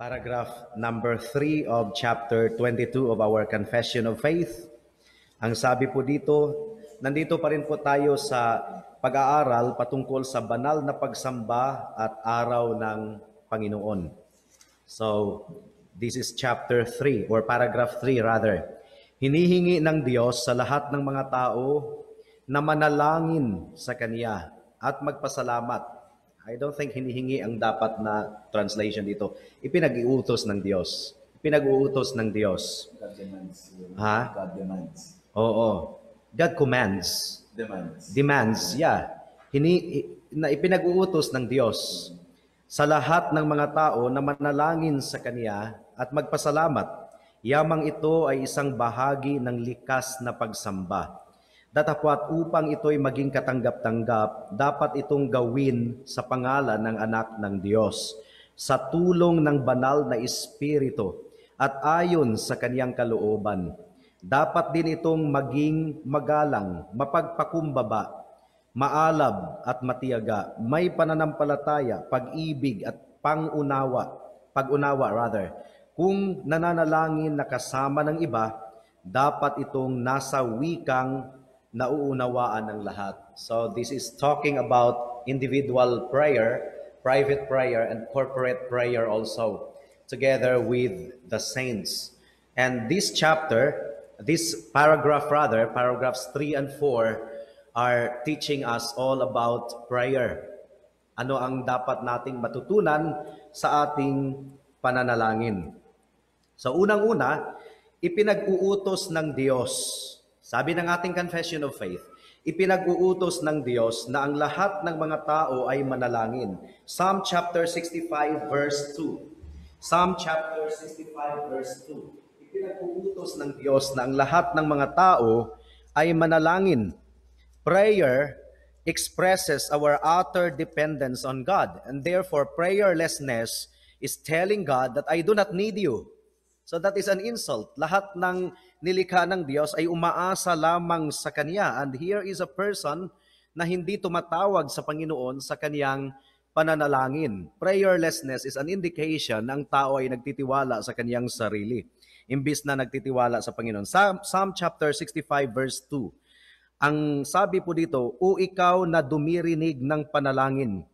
paragraph number 3 of chapter 22 of our Confession of Faith. Ang sabi po dito, nandito pa rin po tayo sa pag-aaral patungkol sa banal na pagsamba at araw ng Panginoon. So, this is chapter 3 or paragraph 3 rather. Hinihingi ng Diyos sa lahat ng mga tao na manalangin sa Kanya at magpasalamat I don't think hinihingi ang dapat na translation dito. ipinag uutos ng Diyos. ipinag uutos ng Diyos. God demands. Ha? God demands. Oo. God commands. Demands. Demands, yeah. Hini, na ipinag-uutos ng Diyos sa lahat ng mga tao na manalangin sa Kanya at magpasalamat. Yamang ito ay isang bahagi ng likas na pagsamba Datapwat upang ito'y maging katanggap-tanggap, dapat itong gawin sa pangalan ng anak ng Diyos, sa tulong ng banal na Espiritu at ayon sa kaniyang kalooban. Dapat din itong maging magalang, mapagpakumbaba, maalab at matiyaga, may pananampalataya, pag-ibig at pangunawa, pag-unawa rather. Kung nananalangin na kasama ng iba, dapat itong nasa wikang nauunawaan ng lahat. So this is talking about individual prayer, private prayer, and corporate prayer also, together with the saints. And this chapter, this paragraph rather, paragraphs 3 and 4, are teaching us all about prayer. Ano ang dapat nating matutunan sa ating pananalangin. So unang-una, ipinag-uutos ng Diyos sabi ng ating Confession of Faith, ipinag-uutos ng Diyos na ang lahat ng mga tao ay manalangin. Psalm chapter 65 verse 2. Psalm chapter 65 verse 2. Ipinag-uutos ng Diyos na ang lahat ng mga tao ay manalangin. Prayer expresses our utter dependence on God and therefore prayerlessness is telling God that I do not need you. So that is an insult. Lahat ng nilikha ng Diyos ay umaasa lamang sa Kanya. And here is a person na hindi tumatawag sa Panginoon sa Kanyang pananalangin. Prayerlessness is an indication na ang tao ay nagtitiwala sa Kanyang sarili imbis na nagtitiwala sa Panginoon. Psalm, Psalm chapter 65 verse 2. Ang sabi po dito, "O ikaw na dumirinig ng panalangin,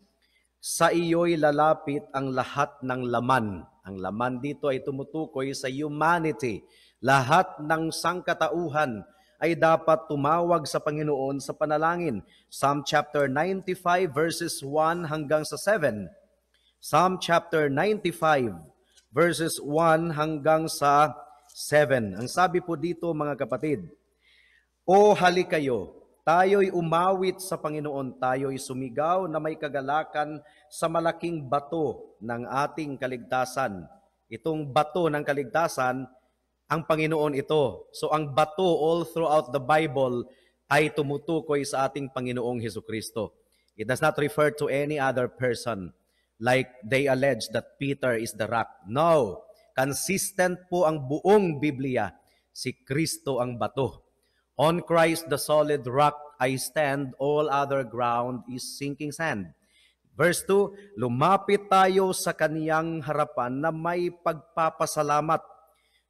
sa iyo'y lalapit ang lahat ng laman." Ang laman dito ay tumutukoy sa humanity lahat ng sangkatauhan ay dapat tumawag sa Panginoon sa panalangin. Psalm chapter 95 verses 1 hanggang sa 7. Psalm chapter 95 verses 1 hanggang sa 7. Ang sabi po dito mga kapatid, O halik kayo, tayo'y umawit sa Panginoon, tayo'y sumigaw na may kagalakan sa malaking bato ng ating kaligtasan. Itong bato ng kaligtasan ang Panginoon ito. So ang bato all throughout the Bible ay tumutukoy sa ating Panginoong Heso Kristo. It does not refer to any other person like they allege that Peter is the rock. No, consistent po ang buong Biblia. Si Kristo ang bato. On Christ the solid rock I stand, all other ground is sinking sand. Verse 2, lumapit tayo sa kaniyang harapan na may pagpapasalamat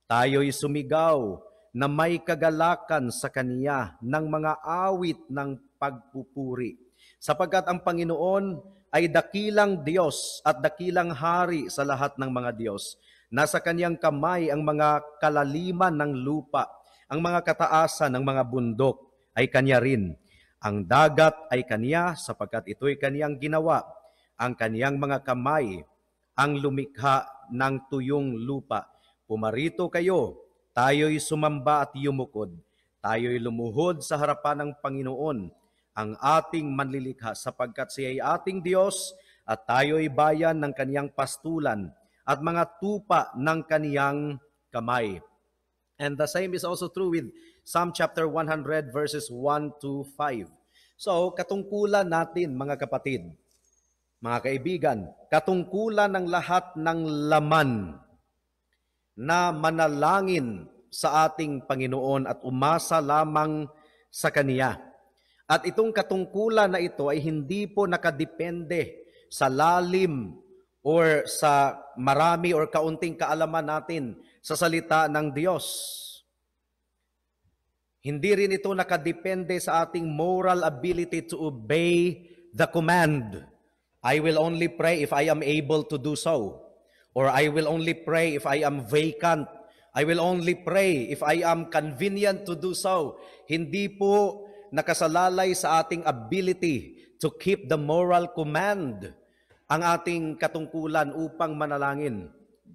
Tayo'y sumigaw na may kagalakan sa Kaniya ng mga awit ng pagpupuri. Sapagkat ang Panginoon ay dakilang Diyos at dakilang hari sa lahat ng mga Diyos. Nasa Kaniyang kamay ang mga kalaliman ng lupa, ang mga kataasan ng mga bundok ay Kanya rin. Ang dagat ay Kanya sapagkat ito'y Kanyang ginawa. Ang Kanyang mga kamay ang lumikha ng tuyong lupa Pumarito kayo, tayo'y sumamba at yumukod, tayo'y lumuhod sa harapan ng Panginoon, ang ating manlilikha sapagkat siya ay ating Diyos at tayo'y bayan ng kaniyang pastulan at mga tupa ng kaniyang kamay. And the same is also true with Psalm chapter 100 verses 1 to 5. So, katungkulan natin mga kapatid, mga kaibigan, katungkulan ng lahat ng laman na manalangin sa ating Panginoon at umasa lamang sa Kaniya. At itong katungkulan na ito ay hindi po nakadepende sa lalim or sa marami or kaunting kaalaman natin sa salita ng Diyos. Hindi rin ito nakadepende sa ating moral ability to obey the command. I will only pray if I am able to do so. Or I will only pray if I am vacant. I will only pray if I am convenient to do so. Hindi po nakasalalay sa ating ability to keep the moral command ang ating katungkulan upang manalangin.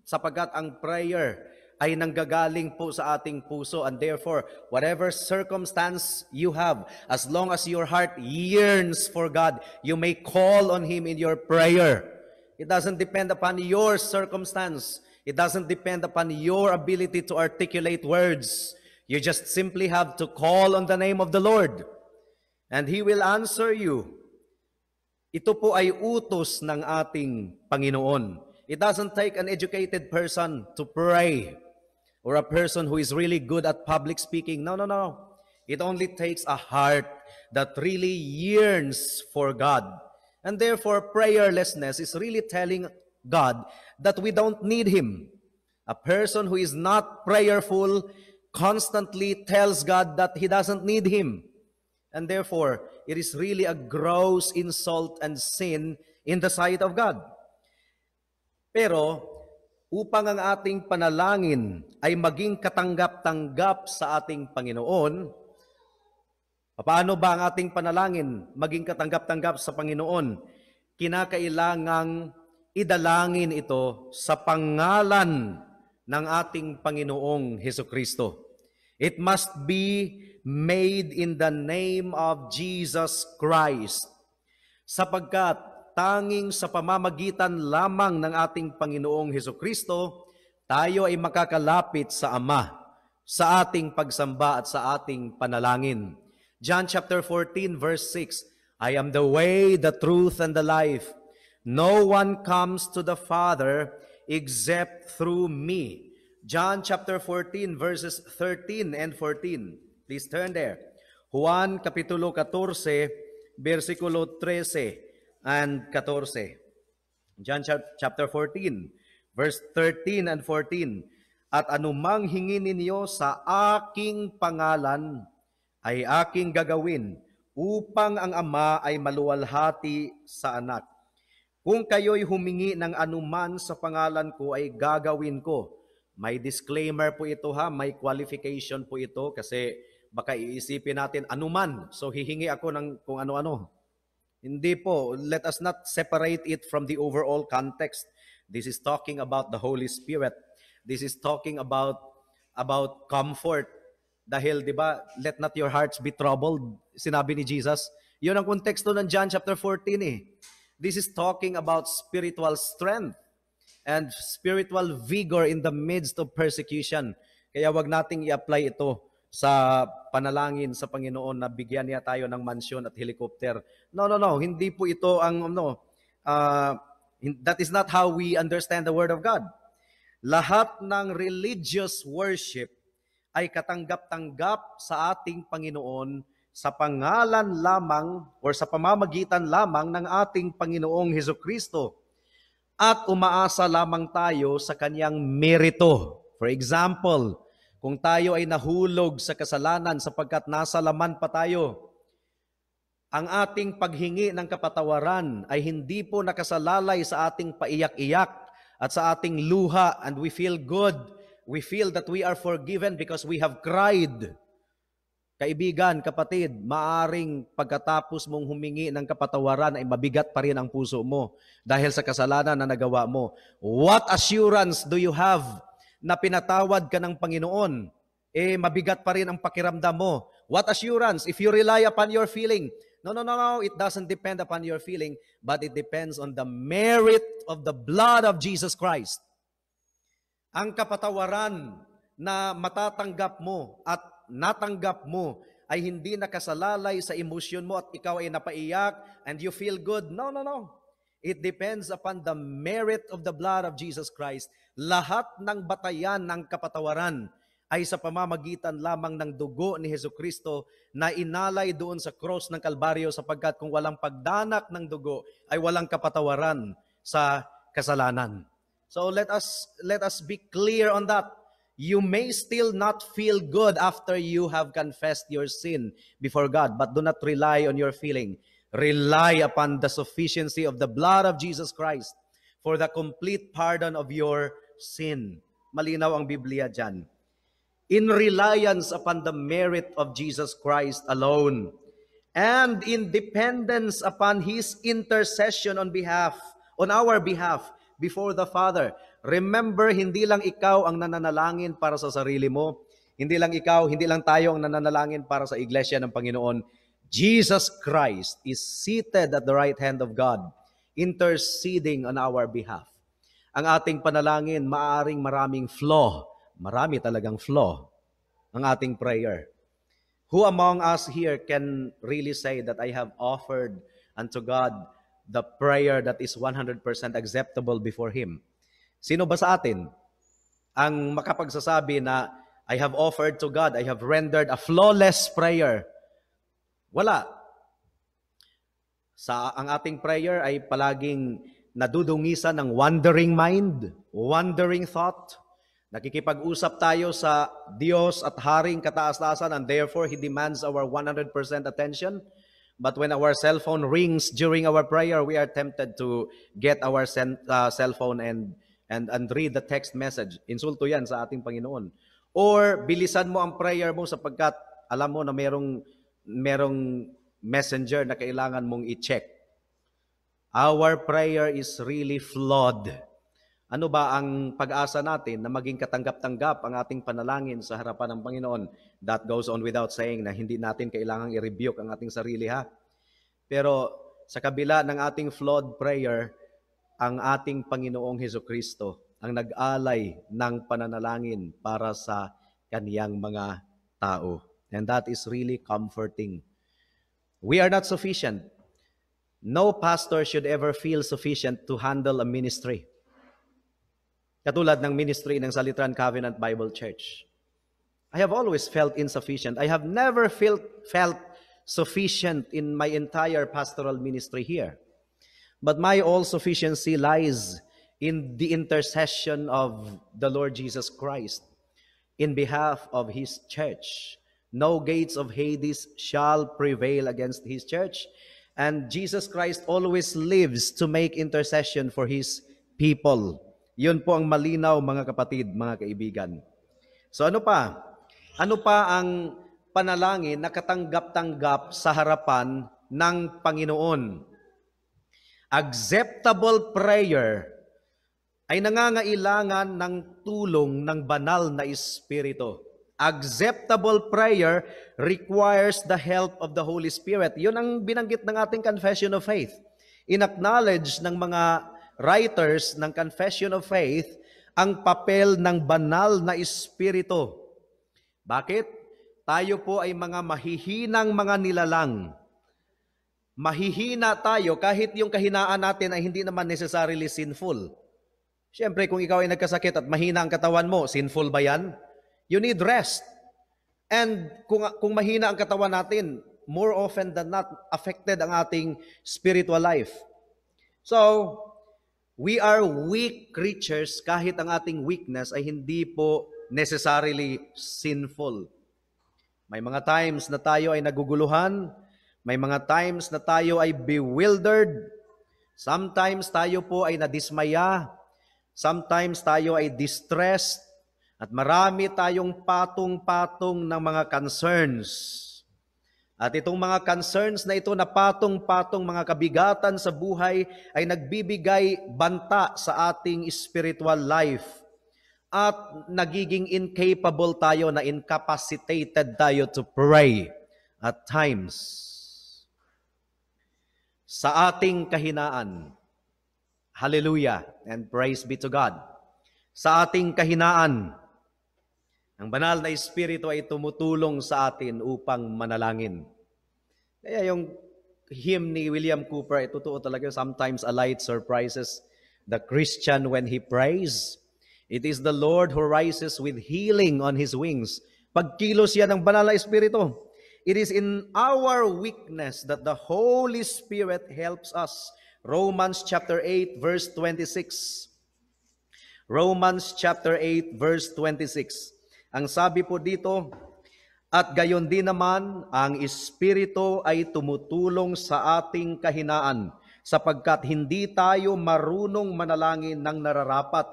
Sapagat ang prayer ay nanggagaling po sa ating puso and therefore whatever circumstance you have as long as your heart yearns for God you may call on him in your prayer It doesn't depend upon your circumstance. It doesn't depend upon your ability to articulate words. You just simply have to call on the name of the Lord and He will answer you. Ito po ay utos ng ating Panginoon. It doesn't take an educated person to pray or a person who is really good at public speaking. No, no, no. It only takes a heart that really yearns for God. And therefore, prayerlessness is really telling God that we don't need Him. A person who is not prayerful constantly tells God that he doesn't need Him. And therefore, it is really a gross insult and sin in the sight of God. Pero, upang ang ating panalangin ay maging katanggap-tanggap sa ating Panginoon, Paano ba ang ating panalangin maging katanggap-tanggap sa Panginoon? Kinakailangang idalangin ito sa pangalan ng ating Panginoong Heso Kristo. It must be made in the name of Jesus Christ. Sapagkat tanging sa pamamagitan lamang ng ating Panginoong Heso Kristo, tayo ay makakalapit sa Ama sa ating pagsamba at sa ating panalangin. John chapter 14 verse 6, I am the way, the truth, and the life. No one comes to the Father except through me. John chapter 14 verses 13 and 14. Please turn there. Juan kapitulo 14 versikulo 13 and 14. John chapter 14 verse 13 and 14. At anumang hingin ninyo sa aking pangalan, ay aking gagawin upang ang ama ay maluwalhati sa anak. Kung kayo'y humingi ng anuman sa pangalan ko ay gagawin ko. May disclaimer po ito ha, may qualification po ito kasi baka iisipin natin anuman. So hihingi ako ng kung ano-ano. Hindi po, let us not separate it from the overall context. This is talking about the Holy Spirit. This is talking about about comfort dahil, di ba, let not your hearts be troubled, sinabi ni Jesus. Yun ang konteksto ng John chapter 14 eh. This is talking about spiritual strength and spiritual vigor in the midst of persecution. Kaya wag nating i-apply ito sa panalangin sa Panginoon na bigyan niya tayo ng mansyon at helicopter. No, no, no. Hindi po ito ang, no, uh, ah, that is not how we understand the Word of God. Lahat ng religious worship ay katanggap-tanggap sa ating Panginoon sa pangalan lamang or sa pamamagitan lamang ng ating Panginoong Heso Kristo. At umaasa lamang tayo sa kanyang merito. For example, kung tayo ay nahulog sa kasalanan sapagkat nasa laman pa tayo, ang ating paghingi ng kapatawaran ay hindi po nakasalalay sa ating paiyak-iyak at sa ating luha and we feel good we feel that we are forgiven because we have cried. Kaibigan, kapatid, maaring pagkatapos mong humingi ng kapatawaran ay mabigat pa rin ang puso mo dahil sa kasalanan na nagawa mo. What assurance do you have na pinatawad ka ng Panginoon? Eh, mabigat pa rin ang pakiramdam mo. What assurance if you rely upon your feeling? No, no, no, no. It doesn't depend upon your feeling, but it depends on the merit of the blood of Jesus Christ ang kapatawaran na matatanggap mo at natanggap mo ay hindi nakasalalay sa emosyon mo at ikaw ay napaiyak and you feel good. No, no, no. It depends upon the merit of the blood of Jesus Christ. Lahat ng batayan ng kapatawaran ay sa pamamagitan lamang ng dugo ni Heso Kristo na inalay doon sa cross ng Kalbaryo sapagkat kung walang pagdanak ng dugo ay walang kapatawaran sa kasalanan. So let us let us be clear on that. You may still not feel good after you have confessed your sin before God, but do not rely on your feeling. Rely upon the sufficiency of the blood of Jesus Christ for the complete pardon of your sin. Malinaw ang Biblia dyan. In reliance upon the merit of Jesus Christ alone and in dependence upon His intercession on behalf, on our behalf, before the Father. Remember, hindi lang ikaw ang nananalangin para sa sarili mo. Hindi lang ikaw, hindi lang tayo ang nananalangin para sa iglesia ng Panginoon. Jesus Christ is seated at the right hand of God, interceding on our behalf. Ang ating panalangin, maaring maraming flaw. Marami talagang flaw ang ating prayer. Who among us here can really say that I have offered unto God the prayer that is 100% acceptable before Him. Sino ba sa atin ang makapagsasabi na I have offered to God, I have rendered a flawless prayer? Wala. Sa ang ating prayer ay palaging nadudungisan ng wandering mind, wandering thought. Nakikipag-usap tayo sa Diyos at Haring kataas-taasan and therefore He demands our 100% attention. But when our cell phone rings during our prayer, we are tempted to get our sen- uh, cell phone and, and, and read the text message. Insulto yan sa ating Panginoon. Or bilisan mo ang prayer mo sapagkat alam mo na merong, merong messenger na kailangan mong i-check. Our prayer is really flawed ano ba ang pag-asa natin na maging katanggap-tanggap ang ating panalangin sa harapan ng Panginoon? That goes on without saying na hindi natin kailangang i-rebuke ang ating sarili ha. Pero sa kabila ng ating flawed prayer, ang ating Panginoong Heso Kristo ang nag-alay ng pananalangin para sa kaniyang mga tao. And that is really comforting. We are not sufficient. No pastor should ever feel sufficient to handle a ministry. Katulad ng ministry ng Salitran Covenant Bible Church. I have always felt insufficient. I have never felt, felt sufficient in my entire pastoral ministry here. But my all sufficiency lies in the intercession of the Lord Jesus Christ in behalf of his church. No gates of Hades shall prevail against his church. And Jesus Christ always lives to make intercession for his people. Yun po ang malinaw mga kapatid, mga kaibigan. So ano pa? Ano pa ang panalangin na katanggap-tanggap sa harapan ng Panginoon? Acceptable prayer ay nangangailangan ng tulong ng banal na Espiritu. Acceptable prayer requires the help of the Holy Spirit. Yun ang binanggit ng ating confession of faith. Inacknowledge ng mga writers ng Confession of Faith ang papel ng banal na espiritu. Bakit? Tayo po ay mga mahihinang mga nilalang. Mahihina tayo kahit yung kahinaan natin ay hindi naman necessarily sinful. Siyempre, kung ikaw ay nagkasakit at mahina ang katawan mo, sinful ba yan? You need rest. And kung, kung mahina ang katawan natin, more often than not, affected ang ating spiritual life. So, we are weak creatures kahit ang ating weakness ay hindi po necessarily sinful. May mga times na tayo ay naguguluhan, may mga times na tayo ay bewildered, sometimes tayo po ay nadismaya, sometimes tayo ay distressed, at marami tayong patong-patong ng mga concerns. At itong mga concerns na ito na patong-patong mga kabigatan sa buhay ay nagbibigay banta sa ating spiritual life. At nagiging incapable tayo na incapacitated tayo to pray at times. Sa ating kahinaan, hallelujah and praise be to God. Sa ating kahinaan, ang banal na Espiritu ay tumutulong sa atin upang manalangin. Kaya yung hymn ni William Cooper, ay totoo talaga, sometimes a light surprises the Christian when he prays. It is the Lord who rises with healing on his wings. Pagkilos yan ng banal na Espiritu. It is in our weakness that the Holy Spirit helps us. Romans chapter 8 verse 26. Romans chapter 8 verse 26. Ang sabi po dito, at gayon din naman, ang Espiritu ay tumutulong sa ating kahinaan sapagkat hindi tayo marunong manalangin ng nararapat.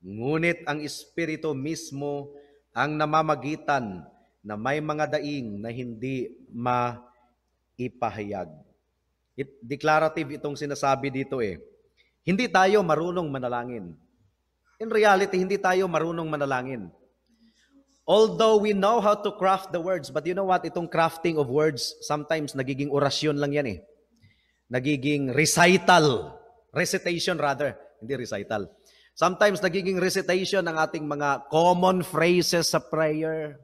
Ngunit ang Espiritu mismo ang namamagitan na may mga daing na hindi maipahayag. It, declarative itong sinasabi dito eh. Hindi tayo marunong manalangin. In reality, hindi tayo marunong manalangin. Although we know how to craft the words, but you know what? Itong crafting of words, sometimes nagiging orasyon lang yan eh. Nagiging recital. Recitation rather. Hindi recital. Sometimes nagiging recitation ng ating mga common phrases sa prayer.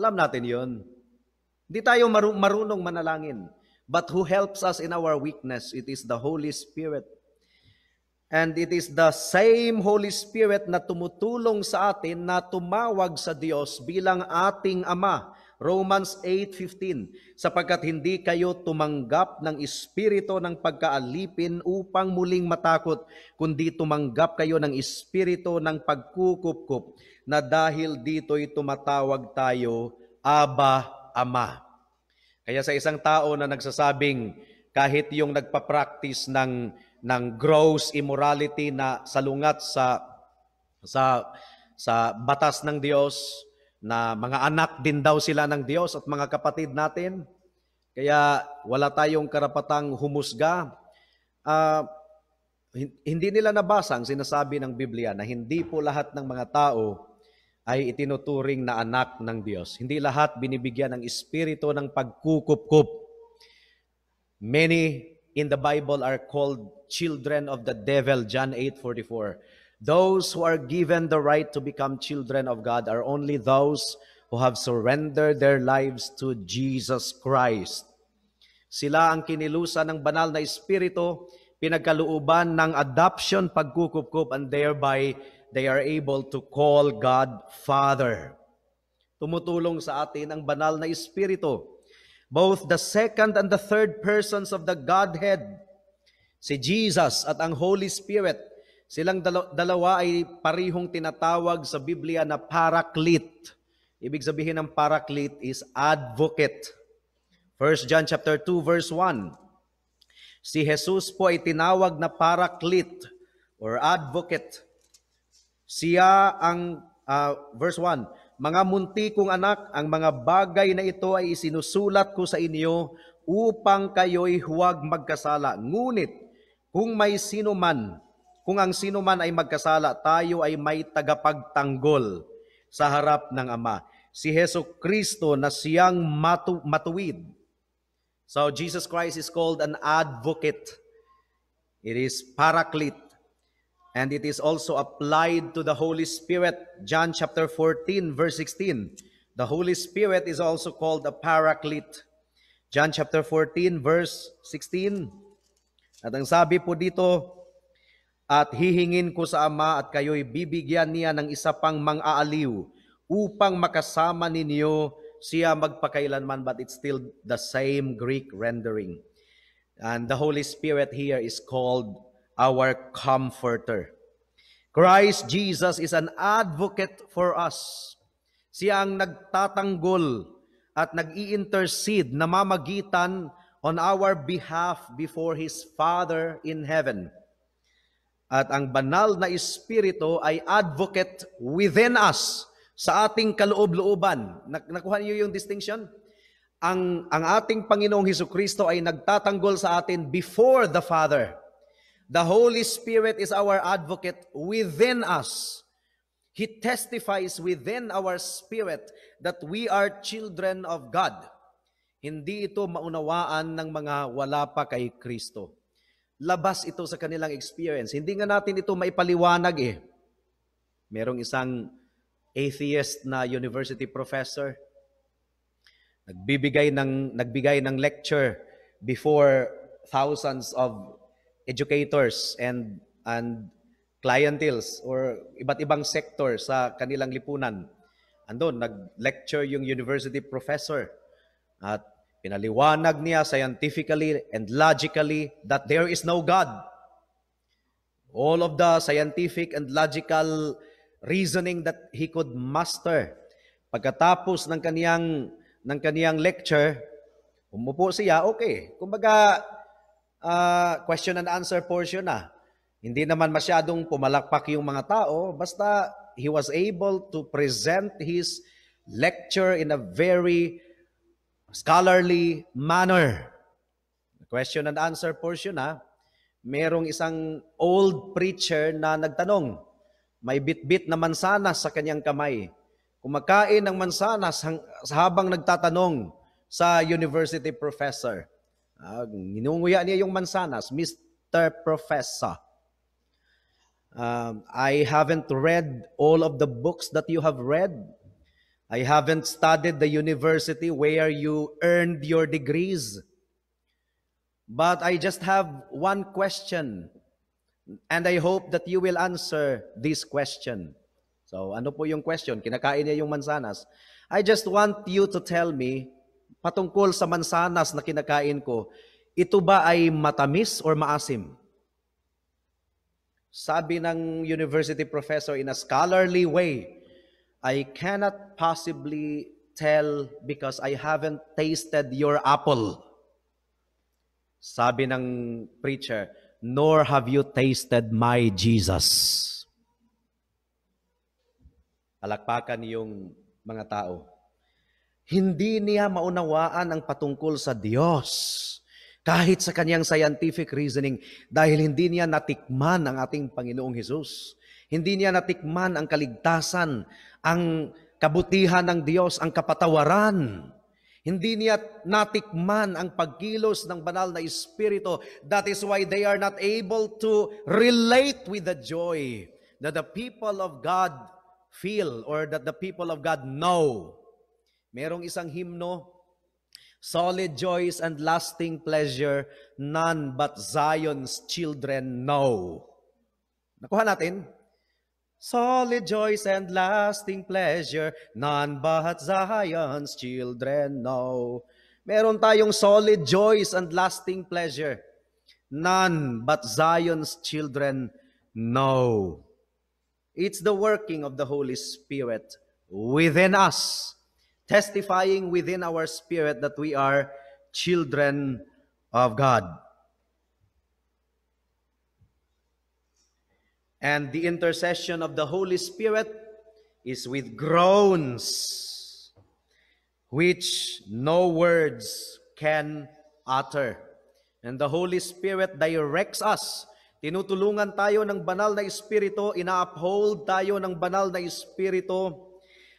Alam natin yon. Hindi tayo marunong manalangin. But who helps us in our weakness? It is the Holy Spirit. And it is the same Holy Spirit na tumutulong sa atin na tumawag sa Diyos bilang ating Ama. Romans 8.15 Sapagkat hindi kayo tumanggap ng espiritu ng pagkaalipin upang muling matakot, kundi tumanggap kayo ng espiritu ng pagkukupkup na dahil dito'y tumatawag tayo, Aba, Ama. Kaya sa isang tao na nagsasabing kahit yung nagpa-practice ng ng gross immorality na salungat sa sa sa batas ng Diyos na mga anak din daw sila ng Diyos at mga kapatid natin. Kaya wala tayong karapatang humusga. Uh, hindi nila nabasa ang sinasabi ng Biblia na hindi po lahat ng mga tao ay itinuturing na anak ng Diyos. Hindi lahat binibigyan ng espiritu ng pagkukupkup. Many in the Bible are called children of the devil, John 8:44. Those who are given the right to become children of God are only those who have surrendered their lives to Jesus Christ. Sila ang kinilusan ng banal na espiritu, pinagkaluuban ng adoption, pagkukupkup, and thereby they are able to call God Father. Tumutulong sa atin ang banal na espiritu. Both the second and the third persons of the Godhead Si Jesus at ang Holy Spirit, silang dalawa ay parihong tinatawag sa Biblia na paraclete. Ibig sabihin ng paraclete is advocate. 1 John chapter 2 verse 1. Si Jesus po ay tinawag na paraclete or advocate. Siya ang uh, verse 1. Mga munti kong anak, ang mga bagay na ito ay isinusulat ko sa inyo upang kayo'y huwag magkasala. Ngunit kung may sino man, kung ang sino man ay magkasala, tayo ay may tagapagtanggol sa harap ng Ama. Si Heso Kristo na siyang matu- matuwid. So Jesus Christ is called an advocate. It is paraclete. And it is also applied to the Holy Spirit. John chapter 14 verse 16. The Holy Spirit is also called a paraclete. John chapter 14 verse 16. At ang sabi po dito, at hihingin ko sa Ama at kayo'y bibigyan niya ng isa pang mang-aaliw upang makasama ninyo siya magpakailanman but it's still the same Greek rendering. And the Holy Spirit here is called our comforter. Christ Jesus is an advocate for us. Siya ang nagtatanggol at nag-i-intercede, namamagitan on our behalf before His Father in heaven. At ang banal na Espiritu ay advocate within us sa ating kaloob-looban. Nakuha niyo yung distinction? Ang, ang ating Panginoong Heso Kristo ay nagtatanggol sa atin before the Father. The Holy Spirit is our advocate within us. He testifies within our spirit that we are children of God. Hindi ito maunawaan ng mga wala pa kay Kristo. Labas ito sa kanilang experience. Hindi nga natin ito maipaliwanag eh. Merong isang atheist na university professor nagbibigay ng nagbigay ng lecture before thousands of educators and and clienteles or iba't ibang sector sa kanilang lipunan. Andun, nag-lecture yung university professor at pinaliwanag niya scientifically and logically that there is no God. All of the scientific and logical reasoning that he could master. Pagkatapos ng kaniyang ng kaniyang lecture, umupo siya, okay. Kumbaga uh, question and answer portion na. Hindi naman masyadong pumalakpak yung mga tao, basta he was able to present his lecture in a very scholarly manner. Question and answer portion ha. Merong isang old preacher na nagtanong, may bitbit na mansanas sa kanyang kamay. Kumakain ng mansanas habang nagtatanong sa university professor. Uh, ninunguya niya yung mansanas, Mr. Professor. Uh, I haven't read all of the books that you have read. I haven't studied the university where you earned your degrees. But I just have one question. And I hope that you will answer this question. So ano po yung question? Kinakain niya yung mansanas. I just want you to tell me, patungkol sa mansanas na kinakain ko, ito ba ay matamis or maasim? Sabi ng university professor in a scholarly way, I cannot possibly tell because I haven't tasted your apple. Sabi ng preacher, nor have you tasted my Jesus. Palakpakan yung mga tao. Hindi niya maunawaan ang patungkol sa Diyos kahit sa kanyang scientific reasoning dahil hindi niya natikman ang ating Panginoong Hesus. Hindi niya natikman ang kaligtasan, ang kabutihan ng Diyos, ang kapatawaran. Hindi niya natikman ang pagkilos ng banal na Espiritu. That is why they are not able to relate with the joy that the people of God feel or that the people of God know. Merong isang himno, Solid joys and lasting pleasure, none but Zion's children know. Nakuha natin? Solid joys and lasting pleasure, none but Zion's children know. Meron tayong solid joys and lasting pleasure. None but Zion's children know. It's the working of the Holy Spirit within us, testifying within our spirit that we are children of God. and the intercession of the Holy Spirit is with groans which no words can utter. And the Holy Spirit directs us. Tinutulungan tayo ng banal na Espiritu, ina-uphold tayo ng banal na Espiritu,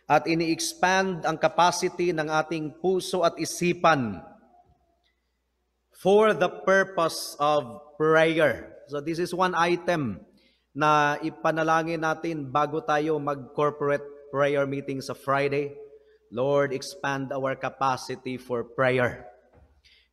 at ini-expand ang capacity ng ating puso at isipan for the purpose of prayer. So this is one item na ipanalangin natin bago tayo mag-corporate prayer meeting sa Friday. Lord, expand our capacity for prayer.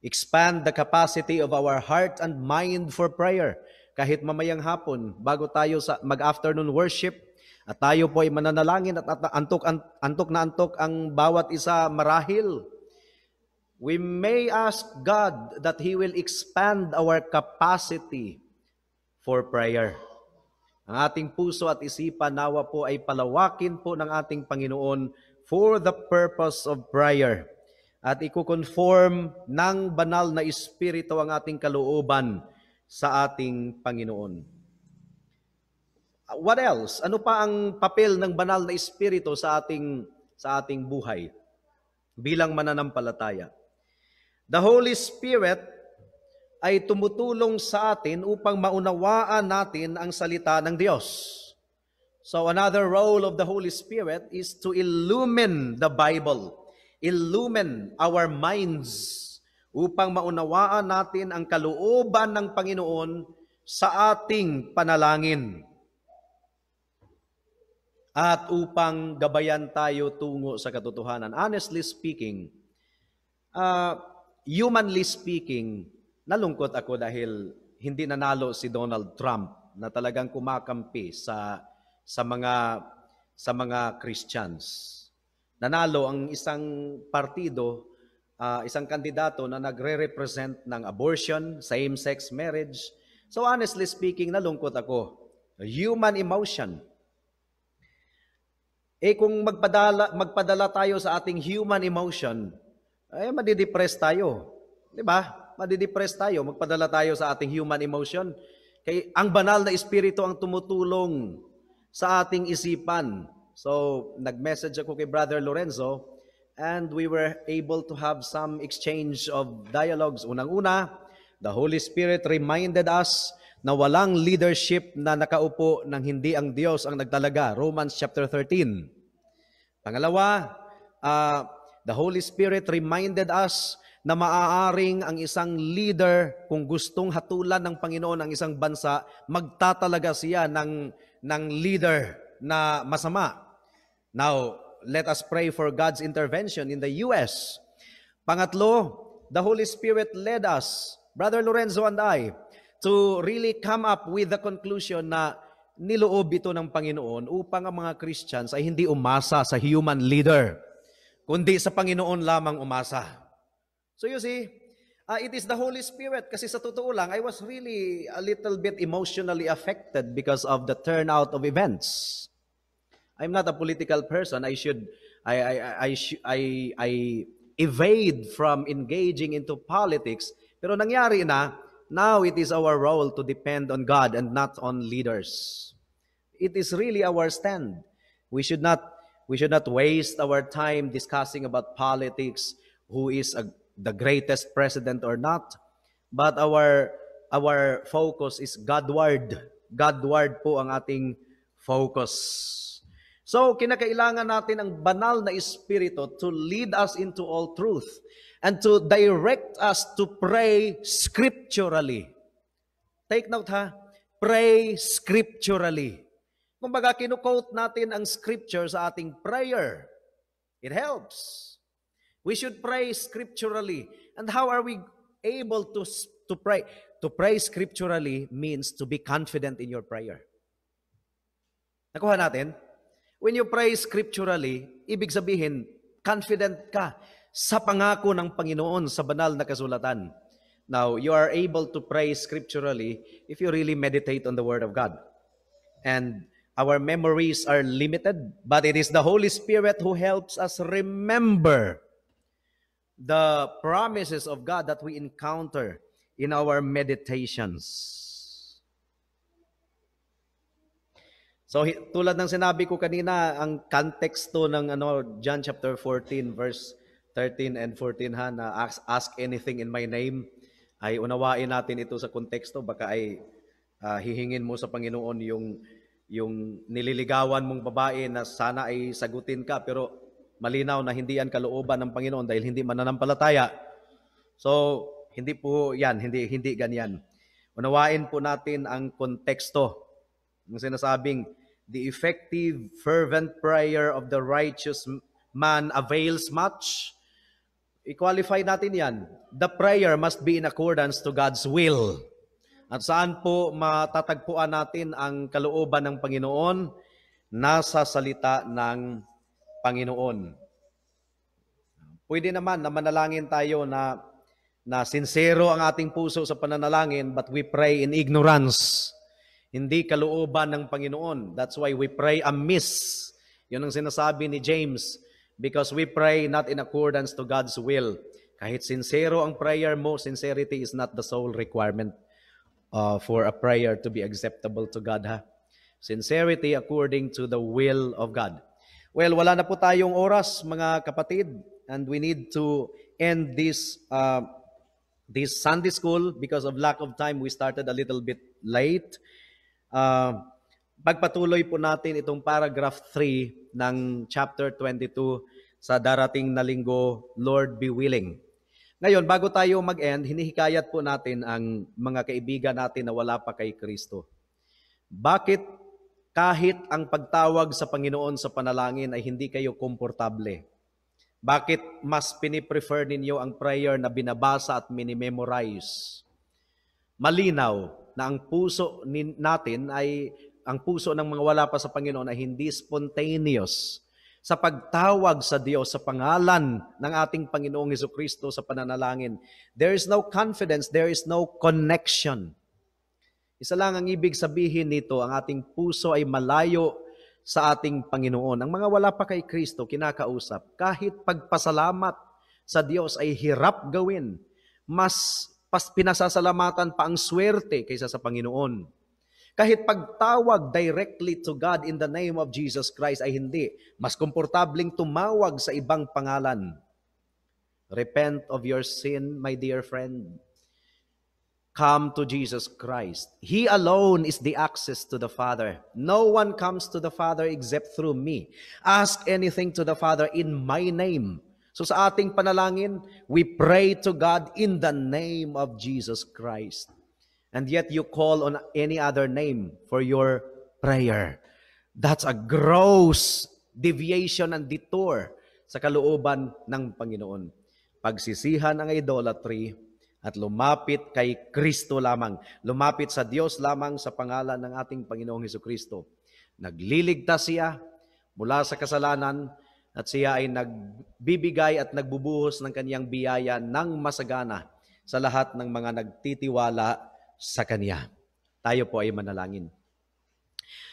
Expand the capacity of our heart and mind for prayer. Kahit mamayang hapon, bago tayo sa mag-afternoon worship, at tayo po ay mananalangin at, antok, antok na antok ang bawat isa marahil. We may ask God that He will expand our capacity for prayer. Ang ating puso at isipan nawa po ay palawakin po ng ating Panginoon for the purpose of prayer. At ikukonform ng banal na espiritu ang ating kalooban sa ating Panginoon. Ah, what else? Ano pa ang papel ng banal na espiritu sa ating sa ating buhay bilang mananampalataya? The Holy Spirit ay tumutulong sa atin upang maunawaan natin ang salita ng Diyos. So another role of the Holy Spirit is to illumine the Bible, illumine our minds upang maunawaan natin ang kalooban ng Panginoon sa ating panalangin at upang gabayan tayo tungo sa katotohanan. Honestly speaking, uh, humanly speaking, nalungkot ako dahil hindi nanalo si Donald Trump na talagang kumakampi sa sa mga sa mga Christians. Nanalo ang isang partido, uh, isang kandidato na nagre-represent ng abortion, same-sex marriage. So honestly speaking, nalungkot ako. Human emotion. Eh kung magpadala, magpadala tayo sa ating human emotion, ay eh, madidepress tayo. Di ba? madidepress tayo, magpadala tayo sa ating human emotion. Kay ang banal na espiritu ang tumutulong sa ating isipan. So, nag-message ako kay Brother Lorenzo and we were able to have some exchange of dialogues. Unang-una, the Holy Spirit reminded us na walang leadership na nakaupo nang hindi ang Diyos ang nagtalaga. Romans chapter 13. Pangalawa, uh, the Holy Spirit reminded us na maaaring ang isang leader kung gustong hatulan ng Panginoon ang isang bansa, magtatalaga siya ng, ng leader na masama. Now, let us pray for God's intervention in the U.S. Pangatlo, the Holy Spirit led us, Brother Lorenzo and I, to really come up with the conclusion na niloob ito ng Panginoon upang ang mga Christians ay hindi umasa sa human leader, kundi sa Panginoon lamang umasa. So you see, uh, it is the Holy Spirit. Kasi sa totoo lang, I was really a little bit emotionally affected because of the turnout of events. I'm not a political person. I should, I, I, I, I, I evade from engaging into politics. Pero nangyari na, now it is our role to depend on God and not on leaders. It is really our stand. We should not, we should not waste our time discussing about politics, who is a the greatest president or not, but our our focus is Godward. Godward po ang ating focus. So, kinakailangan natin ang banal na Espiritu to lead us into all truth and to direct us to pray scripturally. Take note ha, pray scripturally. Kumbaga, kinukote natin ang scripture sa ating prayer. It helps. We should pray scripturally. And how are we able to, to pray? To pray scripturally means to be confident in your prayer. Nakuha natin? When you pray scripturally, ibig sabihin, confident ka sa pangako ng Panginoon sa banal na kasulatan. Now, you are able to pray scripturally if you really meditate on the Word of God. And our memories are limited, but it is the Holy Spirit who helps us remember the promises of God that we encounter in our meditations. So tulad ng sinabi ko kanina, ang konteksto ng ano John chapter 14 verse 13 and 14 ha na ask, ask anything in my name ay unawain natin ito sa konteksto baka ay uh, hihingin mo sa Panginoon yung yung nililigawan mong babae na sana ay sagutin ka pero malinaw na hindi yan kalooban ng Panginoon dahil hindi mananampalataya. So, hindi po yan, hindi, hindi ganyan. Unawain po natin ang konteksto. ng sinasabing, the effective fervent prayer of the righteous man avails much. I-qualify natin yan. The prayer must be in accordance to God's will. At saan po matatagpuan natin ang kalooban ng Panginoon? Nasa salita ng Panginoon. Pwede naman na manalangin tayo na na sincero ang ating puso sa pananalangin but we pray in ignorance. Hindi kalooban ng Panginoon. That's why we pray amiss. Yun ang sinasabi ni James because we pray not in accordance to God's will. Kahit sincere ang prayer mo, sincerity is not the sole requirement uh, for a prayer to be acceptable to God. Ha? Sincerity according to the will of God. Well, wala na po tayong oras mga kapatid and we need to end this uh, this Sunday school because of lack of time we started a little bit late. Uh, pagpatuloy po natin itong paragraph 3 ng chapter 22 sa darating na linggo, Lord be willing. Ngayon, bago tayo mag-end, hinihikayat po natin ang mga kaibigan natin na wala pa kay Kristo. Bakit kahit ang pagtawag sa Panginoon sa panalangin ay hindi kayo komportable. Bakit mas piniprefer ninyo ang prayer na binabasa at minimemorize? Malinaw na ang puso natin ay ang puso ng mga wala pa sa Panginoon ay hindi spontaneous sa pagtawag sa Diyos sa pangalan ng ating Panginoong Heso Kristo sa pananalangin. There is no confidence, there is no connection. Isa lang ang ibig sabihin nito, ang ating puso ay malayo sa ating Panginoon. Ang mga wala pa kay Kristo, kinakausap, kahit pagpasalamat sa Diyos ay hirap gawin. Mas pas pinasasalamatan pa ang swerte kaysa sa Panginoon. Kahit pagtawag directly to God in the name of Jesus Christ ay hindi. Mas komportabling tumawag sa ibang pangalan. Repent of your sin, my dear friend come to Jesus Christ. He alone is the access to the Father. No one comes to the Father except through me. Ask anything to the Father in my name. So sa ating panalangin, we pray to God in the name of Jesus Christ. And yet you call on any other name for your prayer. That's a gross deviation and detour sa kalooban ng Panginoon. Pagsisihan ang idolatry, at lumapit kay Kristo lamang. Lumapit sa Diyos lamang sa pangalan ng ating Panginoong Heso Kristo. Nagliligtas siya mula sa kasalanan at siya ay nagbibigay at nagbubuhos ng kaniyang biyaya ng masagana sa lahat ng mga nagtitiwala sa Kanya. Tayo po ay manalangin.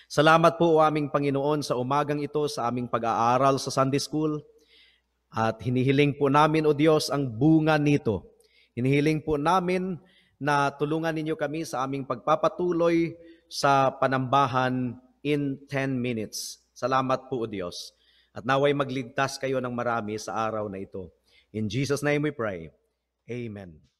Salamat po o aming Panginoon sa umagang ito sa aming pag-aaral sa Sunday School at hinihiling po namin o Diyos ang bunga nito Hinihiling po namin na tulungan ninyo kami sa aming pagpapatuloy sa panambahan in 10 minutes. Salamat po, O Diyos. At naway magligtas kayo ng marami sa araw na ito. In Jesus' name we pray. Amen.